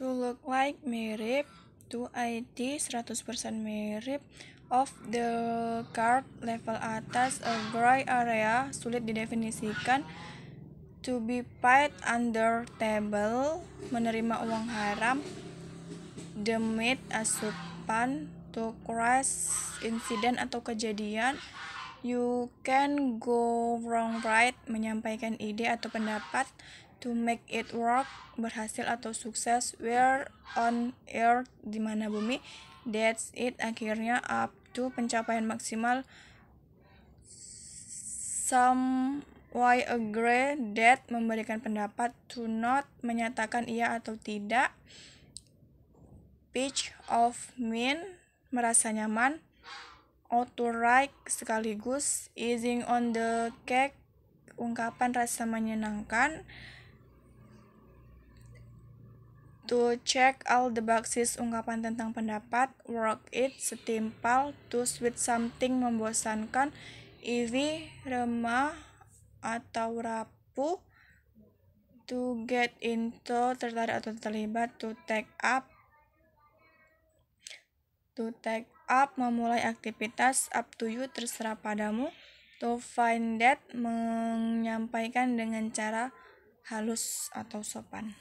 to look like mirip to ID 100% mirip of the card level atas a gray area sulit didefinisikan to be paid under table menerima uang haram the meat asupan to crash insiden atau kejadian you can go wrong right menyampaikan ide atau pendapat to make it work berhasil atau sukses where on earth di mana bumi that's it akhirnya up to pencapaian maksimal some why agree that memberikan pendapat to not menyatakan iya atau tidak pitch of mean merasa nyaman outright sekaligus easing on the cake ungkapan rasa menyenangkan to check all the boxes ungkapan tentang pendapat, work it, setimpal, to sweet something membosankan, easy remah, atau rapuh, to get into, tertarik atau terlibat, to take up, to take up, memulai aktivitas, up to you, terserah padamu, to find that, menyampaikan dengan cara halus atau sopan.